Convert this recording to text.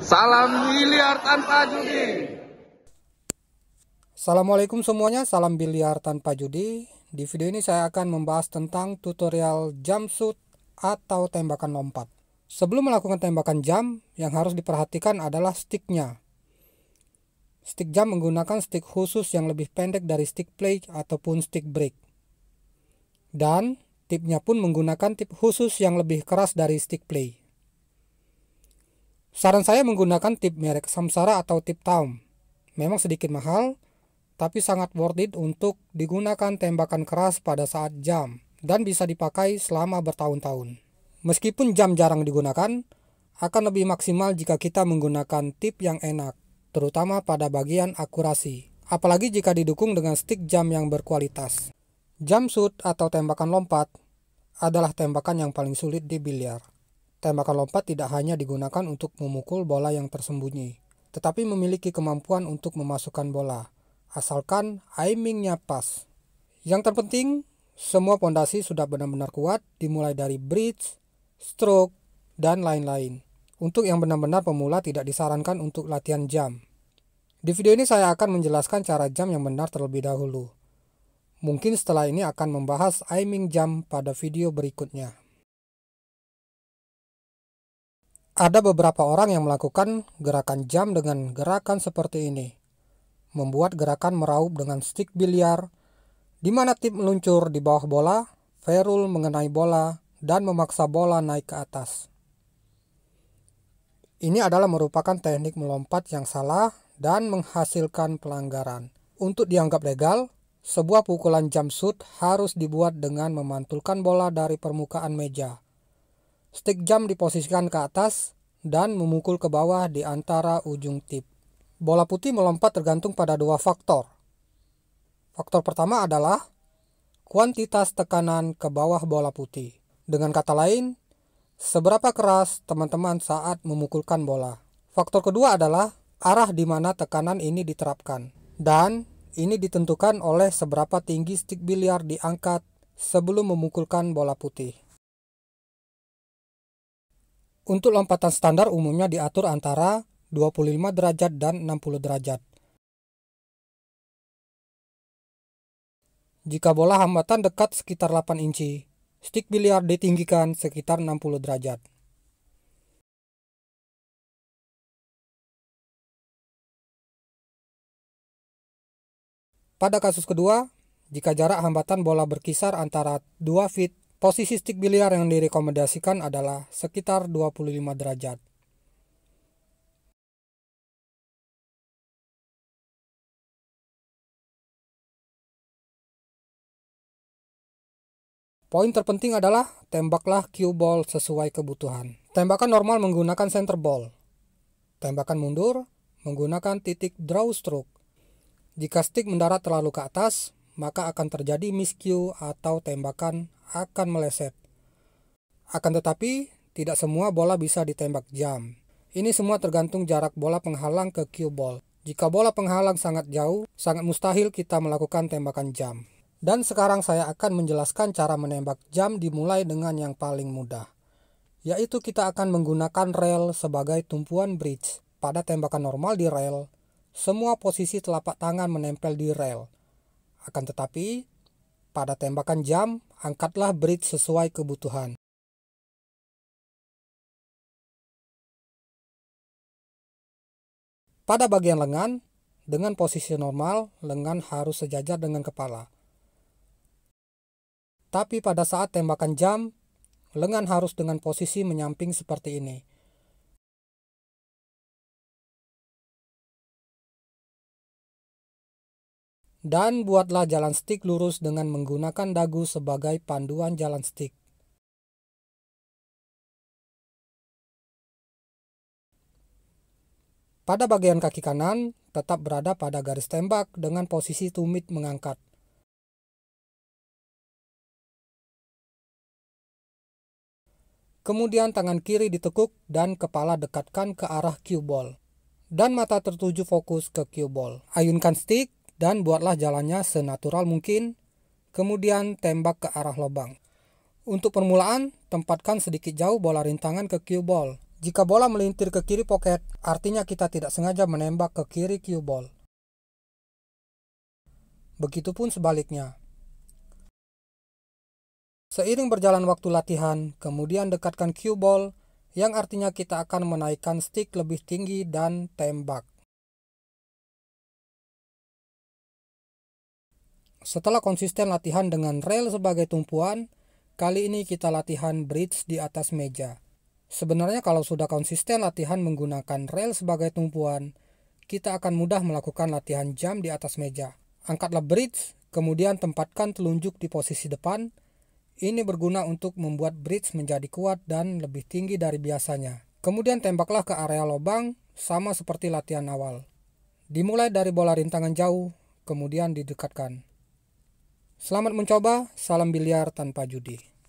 Salam biliar tanpa judi. Assalamualaikum semuanya, salam biliar tanpa judi. Di video ini saya akan membahas tentang tutorial jump shoot atau tembakan lompat. Sebelum melakukan tembakan jam, yang harus diperhatikan adalah sticknya. Stick jam menggunakan stick khusus yang lebih pendek dari stick play ataupun stick break. Dan tipnya pun menggunakan tip khusus yang lebih keras dari stick play. Saran saya menggunakan tip merek Samsara atau tip Taum. Memang sedikit mahal, tapi sangat worth it untuk digunakan tembakan keras pada saat jam dan bisa dipakai selama bertahun-tahun. Meskipun jam jarang digunakan, akan lebih maksimal jika kita menggunakan tip yang enak, terutama pada bagian akurasi. Apalagi jika didukung dengan stick jam yang berkualitas. Jam shoot atau tembakan lompat adalah tembakan yang paling sulit di biliar. Tembakan lompat tidak hanya digunakan untuk memukul bola yang tersembunyi, tetapi memiliki kemampuan untuk memasukkan bola, asalkan aimingnya pas. Yang terpenting, semua pondasi sudah benar-benar kuat, dimulai dari bridge, stroke, dan lain-lain. Untuk yang benar-benar pemula tidak disarankan untuk latihan jam. Di video ini saya akan menjelaskan cara jam yang benar terlebih dahulu. Mungkin setelah ini akan membahas aiming jam pada video berikutnya. Ada beberapa orang yang melakukan gerakan jam dengan gerakan seperti ini. Membuat gerakan meraup dengan stick biliar, di mana tip meluncur di bawah bola, Ferul mengenai bola, dan memaksa bola naik ke atas. Ini adalah merupakan teknik melompat yang salah dan menghasilkan pelanggaran. Untuk dianggap legal, sebuah pukulan jam shoot harus dibuat dengan memantulkan bola dari permukaan meja Stick jam diposisikan ke atas dan memukul ke bawah di antara ujung tip. Bola putih melompat tergantung pada dua faktor. Faktor pertama adalah kuantitas tekanan ke bawah bola putih. Dengan kata lain, seberapa keras teman-teman saat memukulkan bola. Faktor kedua adalah arah di mana tekanan ini diterapkan. Dan ini ditentukan oleh seberapa tinggi stick biliar diangkat sebelum memukulkan bola putih. Untuk lompatan standar umumnya diatur antara 25 derajat dan 60 derajat. Jika bola hambatan dekat sekitar 8 inci, stick biliar ditinggikan sekitar 60 derajat. Pada kasus kedua, jika jarak hambatan bola berkisar antara 2 feet Posisi stick biliar yang direkomendasikan adalah sekitar 25 derajat. Poin terpenting adalah tembaklah cue ball sesuai kebutuhan. Tembakan normal menggunakan center ball. Tembakan mundur menggunakan titik draw stroke. Jika stick mendarat terlalu ke atas, maka akan terjadi miscue atau tembakan akan meleset. Akan tetapi, tidak semua bola bisa ditembak jam. Ini semua tergantung jarak bola penghalang ke cue ball. Jika bola penghalang sangat jauh, sangat mustahil kita melakukan tembakan jam. Dan sekarang saya akan menjelaskan cara menembak jam dimulai dengan yang paling mudah. Yaitu kita akan menggunakan rail sebagai tumpuan bridge. Pada tembakan normal di rail, semua posisi telapak tangan menempel di rail. Akan tetapi, pada tembakan jam, angkatlah bridge sesuai kebutuhan. Pada bagian lengan, dengan posisi normal, lengan harus sejajar dengan kepala. Tapi pada saat tembakan jam, lengan harus dengan posisi menyamping seperti ini. Dan buatlah jalan stik lurus dengan menggunakan dagu sebagai panduan jalan stik. Pada bagian kaki kanan, tetap berada pada garis tembak dengan posisi tumit mengangkat. Kemudian tangan kiri ditekuk dan kepala dekatkan ke arah cue ball. Dan mata tertuju fokus ke cue ball. Ayunkan stick dan buatlah jalannya senatural mungkin, kemudian tembak ke arah lubang. Untuk permulaan, tempatkan sedikit jauh bola rintangan ke cue ball. Jika bola melintir ke kiri pocket, artinya kita tidak sengaja menembak ke kiri cue ball. Begitupun sebaliknya. Seiring berjalan waktu latihan, kemudian dekatkan cue ball, yang artinya kita akan menaikkan stick lebih tinggi dan tembak. Setelah konsisten latihan dengan rail sebagai tumpuan, kali ini kita latihan bridge di atas meja. Sebenarnya kalau sudah konsisten latihan menggunakan rail sebagai tumpuan, kita akan mudah melakukan latihan jam di atas meja. Angkatlah bridge, kemudian tempatkan telunjuk di posisi depan. Ini berguna untuk membuat bridge menjadi kuat dan lebih tinggi dari biasanya. Kemudian tembaklah ke area lubang, sama seperti latihan awal. Dimulai dari bola rintangan jauh, kemudian didekatkan. Selamat mencoba, salam biliar tanpa judi.